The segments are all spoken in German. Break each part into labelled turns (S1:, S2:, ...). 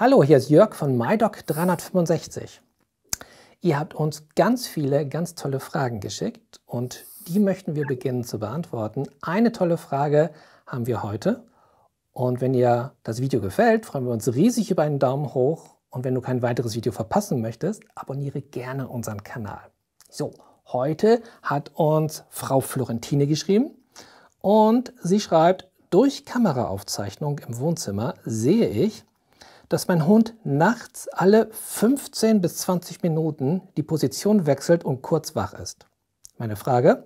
S1: Hallo, hier ist Jörg von MyDoc365. Ihr habt uns ganz viele ganz tolle Fragen geschickt und die möchten wir beginnen zu beantworten. Eine tolle Frage haben wir heute und wenn ihr das Video gefällt, freuen wir uns riesig über einen Daumen hoch und wenn du kein weiteres Video verpassen möchtest, abonniere gerne unseren Kanal. So, heute hat uns Frau Florentine geschrieben und sie schreibt, durch Kameraaufzeichnung im Wohnzimmer sehe ich, dass mein Hund nachts alle 15 bis 20 Minuten die Position wechselt und kurz wach ist. Meine Frage,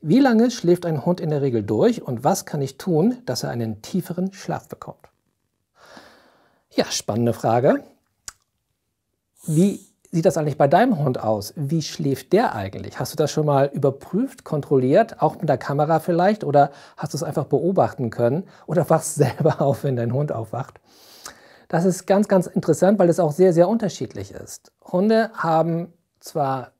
S1: wie lange schläft ein Hund in der Regel durch und was kann ich tun, dass er einen tieferen Schlaf bekommt? Ja, spannende Frage. Wie sieht das eigentlich bei deinem Hund aus? Wie schläft der eigentlich? Hast du das schon mal überprüft, kontrolliert, auch mit der Kamera vielleicht? Oder hast du es einfach beobachten können? Oder wachst selber auf, wenn dein Hund aufwacht? Das ist ganz, ganz interessant, weil es auch sehr, sehr unterschiedlich ist. Hunde haben zwar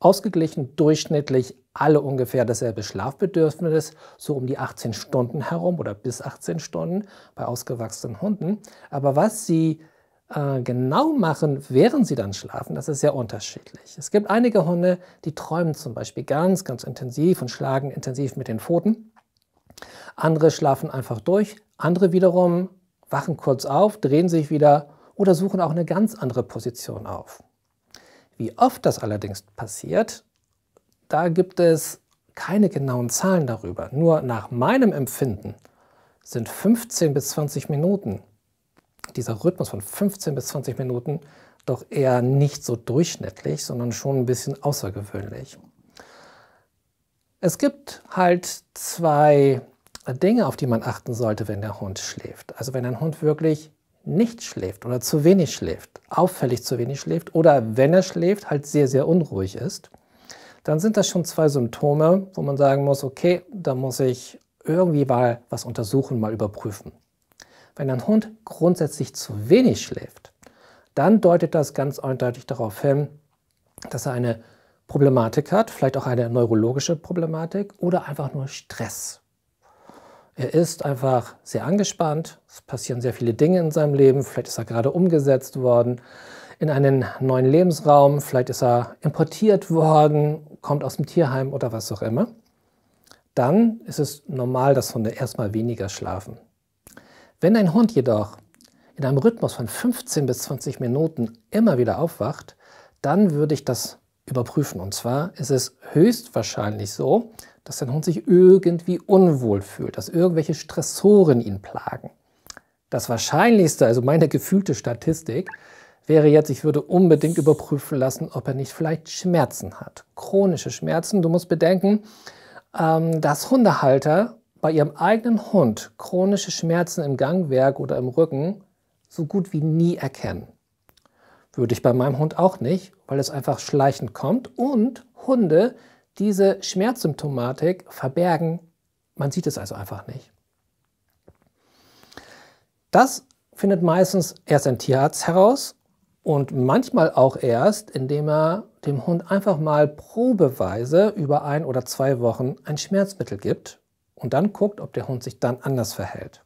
S1: ausgeglichen durchschnittlich alle ungefähr dasselbe Schlafbedürfnis, so um die 18 Stunden herum oder bis 18 Stunden bei ausgewachsenen Hunden. Aber was sie äh, genau machen, während sie dann schlafen, das ist sehr unterschiedlich. Es gibt einige Hunde, die träumen zum Beispiel ganz, ganz intensiv und schlagen intensiv mit den Pfoten. Andere schlafen einfach durch. Andere wiederum wachen kurz auf, drehen sich wieder oder suchen auch eine ganz andere Position auf. Wie oft das allerdings passiert, da gibt es keine genauen Zahlen darüber. Nur nach meinem Empfinden sind 15 bis 20 Minuten, dieser Rhythmus von 15 bis 20 Minuten, doch eher nicht so durchschnittlich, sondern schon ein bisschen außergewöhnlich. Es gibt halt zwei Dinge, auf die man achten sollte, wenn der Hund schläft. Also wenn ein Hund wirklich nicht schläft oder zu wenig schläft, auffällig zu wenig schläft oder wenn er schläft, halt sehr, sehr unruhig ist, dann sind das schon zwei Symptome, wo man sagen muss, okay, da muss ich irgendwie mal was untersuchen, mal überprüfen. Wenn ein Hund grundsätzlich zu wenig schläft, dann deutet das ganz eindeutig darauf hin, dass er eine Problematik hat, vielleicht auch eine neurologische Problematik oder einfach nur Stress. Er ist einfach sehr angespannt, es passieren sehr viele Dinge in seinem Leben, vielleicht ist er gerade umgesetzt worden in einen neuen Lebensraum, vielleicht ist er importiert worden, kommt aus dem Tierheim oder was auch immer. Dann ist es normal, dass Hunde erstmal weniger schlafen. Wenn ein Hund jedoch in einem Rhythmus von 15 bis 20 Minuten immer wieder aufwacht, dann würde ich das überprüfen. Und zwar ist es höchstwahrscheinlich so, dass dein Hund sich irgendwie unwohl fühlt, dass irgendwelche Stressoren ihn plagen. Das Wahrscheinlichste, also meine gefühlte Statistik, wäre jetzt, ich würde unbedingt überprüfen lassen, ob er nicht vielleicht Schmerzen hat. Chronische Schmerzen. Du musst bedenken, ähm, dass Hundehalter bei ihrem eigenen Hund chronische Schmerzen im Gangwerk oder im Rücken so gut wie nie erkennen. Würde ich bei meinem Hund auch nicht, weil es einfach schleichend kommt und Hunde diese Schmerzsymptomatik verbergen. Man sieht es also einfach nicht. Das findet meistens erst ein Tierarzt heraus und manchmal auch erst, indem er dem Hund einfach mal probeweise über ein oder zwei Wochen ein Schmerzmittel gibt und dann guckt, ob der Hund sich dann anders verhält.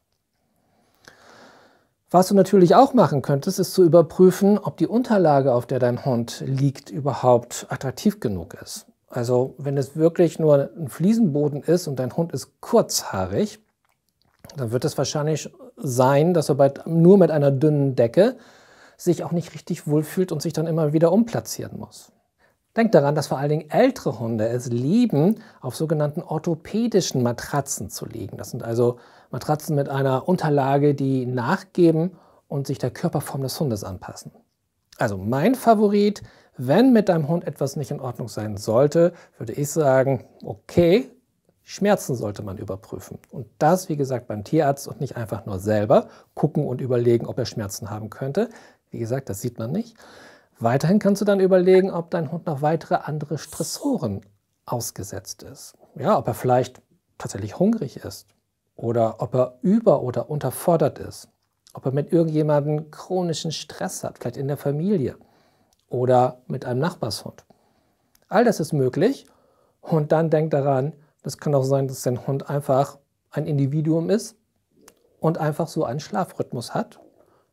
S1: Was du natürlich auch machen könntest, ist zu überprüfen, ob die Unterlage, auf der dein Hund liegt, überhaupt attraktiv genug ist. Also wenn es wirklich nur ein Fliesenboden ist und dein Hund ist kurzhaarig, dann wird es wahrscheinlich sein, dass er bei, nur mit einer dünnen Decke sich auch nicht richtig wohlfühlt und sich dann immer wieder umplatzieren muss. Denkt daran, dass vor allen Dingen ältere Hunde es lieben, auf sogenannten orthopädischen Matratzen zu liegen. Das sind also Matratzen mit einer Unterlage, die nachgeben und sich der Körperform des Hundes anpassen. Also mein Favorit, wenn mit deinem Hund etwas nicht in Ordnung sein sollte, würde ich sagen, okay, Schmerzen sollte man überprüfen. Und das, wie gesagt, beim Tierarzt und nicht einfach nur selber gucken und überlegen, ob er Schmerzen haben könnte. Wie gesagt, das sieht man nicht. Weiterhin kannst du dann überlegen, ob dein Hund noch weitere andere Stressoren ausgesetzt ist. Ja, ob er vielleicht tatsächlich hungrig ist oder ob er über- oder unterfordert ist, ob er mit irgendjemandem chronischen Stress hat, vielleicht in der Familie oder mit einem Nachbarshund. All das ist möglich und dann denk daran, das kann auch sein, dass dein Hund einfach ein Individuum ist und einfach so einen Schlafrhythmus hat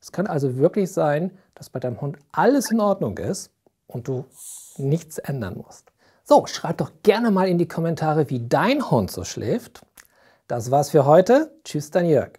S1: es kann also wirklich sein, dass bei deinem Hund alles in Ordnung ist und du nichts ändern musst. So, schreib doch gerne mal in die Kommentare, wie dein Hund so schläft. Das war's für heute. Tschüss, dein Jörg.